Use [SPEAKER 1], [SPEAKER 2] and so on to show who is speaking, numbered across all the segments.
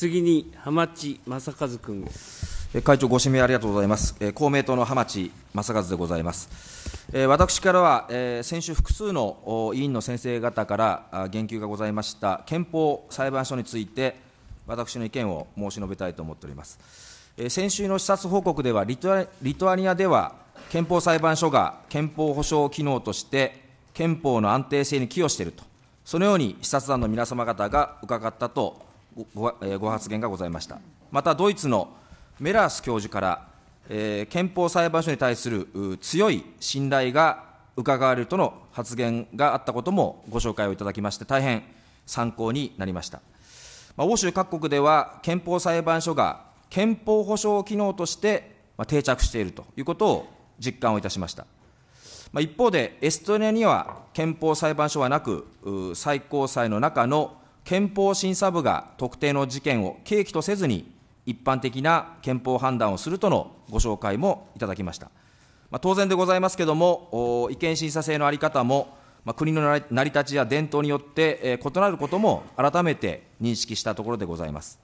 [SPEAKER 1] 次に浜地正和君。会長、ご指名ありがとうございます。公明党の浜地正和でございます。私からは、先週、複数の委員の先生方から言及がございました憲法裁判所について、私の意見を申し述べたいと思っております。先週の視察報告ではリトア、リトアニアでは憲法裁判所が憲法保障機能として、憲法の安定性に寄与していると、そのように視察団の皆様方が伺ったとごえご発言がございました。また、ドイツのメラース教授から、えー、憲法裁判所に対する強い信頼が伺われるとの発言があったこともご紹介をいただきまして、大変参考になりました。まあ、欧州各国では、憲法裁判所が憲法保障機能として定着しているということを実感をいたしました。まあ、一方で、エストニアには憲法裁判所はなく、最高裁の中の憲法審査部が特定の事件を契機とせずに、一般的な憲法判断をするとのご紹介もいただきました。まあ、当然でございますけれども、意見審査制の在り方も、まあ、国の成り立ちや伝統によって、えー、異なることも改めて認識したところでございます。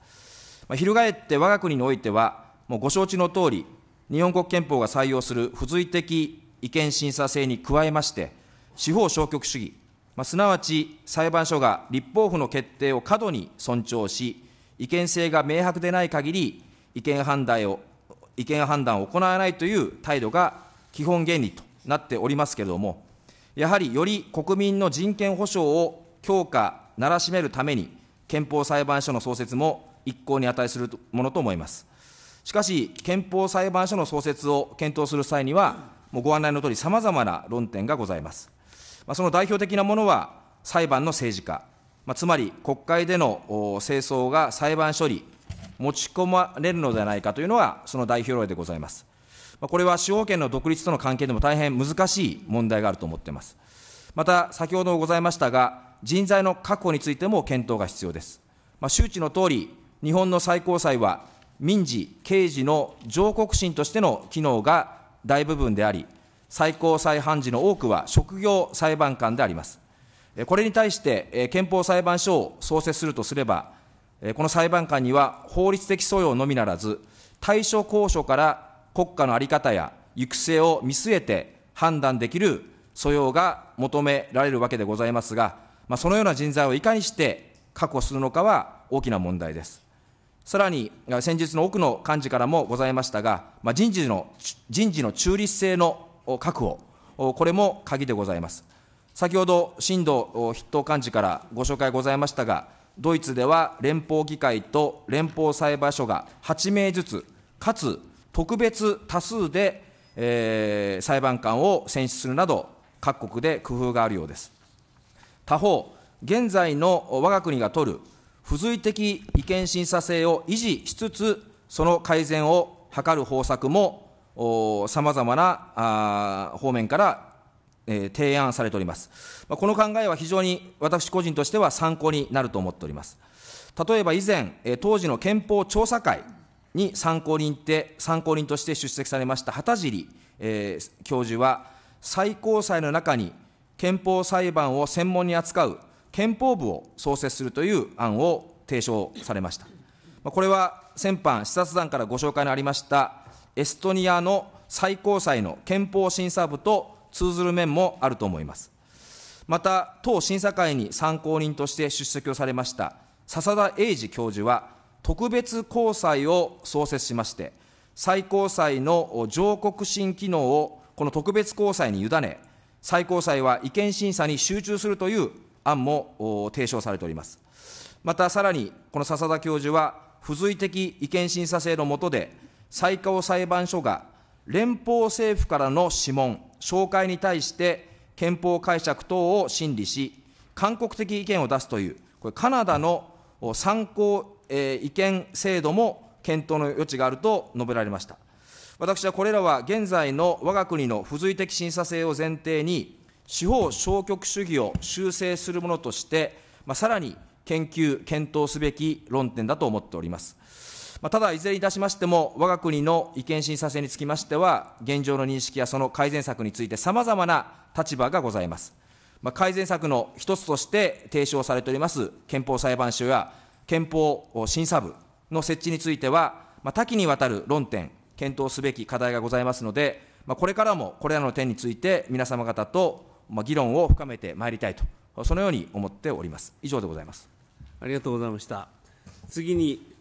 [SPEAKER 1] まあ、翻って我が国においては、もうご承知の通り、日本国憲法が採用する付随的意見審査制に加えまして、司法消極主義、まあ、すなわち裁判所が立法府の決定を過度に尊重し、違憲性が明白でない限り、違憲判断を、違憲判断を行わないという態度が基本原理となっておりますけれども、やはりより国民の人権保障を強化、ならしめるために、憲法裁判所の創設も一向に値するものと思います。しかし、憲法裁判所の創設を検討する際には、もうご案内のとおり、さまざまな論点がございます。その代表的なものは、裁判の政治化、つまり国会での清掃が裁判処理、持ち込まれるのではないかというのが、その代表例でございます。これは司法権の独立との関係でも大変難しい問題があると思っています。また、先ほどございましたが、人材の確保についても検討が必要です。まあ、周知のとおり、日本の最高裁は、民事、刑事の上告審としての機能が大部分であり、最高裁判事の多くは職業裁判官であります。これに対して憲法裁判所を創設するとすれば、この裁判官には法律的素養のみならず、対処公渉から国家の在り方や行く末を見据えて判断できる素養が求められるわけでございますが、まあ、そのような人材をいかにして確保するのかは大きな問題です。さらに、先日の奥の幹事からもございましたが、まあ、人事の人事の中立性の確保、これも鍵でございます。先ほど、震度筆頭幹事からご紹介ございましたが、ドイツでは連邦議会と連邦裁判所が8名ずつ、かつ特別多数で、えー、裁判官を選出するなど、各国で工夫があるようです。他方、現在の我が国が取る付随的意見審査制を維持しつつ、その改善を図る方策もさまざまな方面から提案されております。この考えは非常に私個人としては参考になると思っております。例えば以前、当時の憲法調査会に参考人って参考人として出席されました旗尻、え教授は、最高裁の中に憲法裁判を専門に扱う憲法部を創設するという案を提唱されました。これは先般、視察団からご紹介のありましたエストニアの最高裁の憲法審査部と通ずる面もあると思います。また、党審査会に参考人として出席をされました笹田英二教授は、特別高裁を創設しまして、最高裁の上告審機能をこの特別高裁に委ね、最高裁は意見審査に集中するという案も提唱されております。またさらに、この笹田教授は、付随的意見審査制の下で、最高裁判所が連邦政府からの諮問、紹介に対して憲法解釈等を審理し、勧告的意見を出すという、これ、カナダの参考、意見制度も検討の余地があると述べられました。私はこれらは現在の我が国の付随的審査制を前提に、司法消極主義を修正するものとして、まあ、さらに研究、検討すべき論点だと思っております。まあ、ただ、いずれにいたしましても、我が国の意見審査制につきましては、現状の認識やその改善策について、さまざまな立場がございます。まあ、改善策の一つとして提唱されております憲法裁判所や憲法審査部の設置については、まあ、多岐にわたる論点、検討すべき課題がございますので、まあ、これからもこれらの点について、皆様方と議論を深めてまいりたいと、そのように思っております。以上でございます。ありがとうございました。次に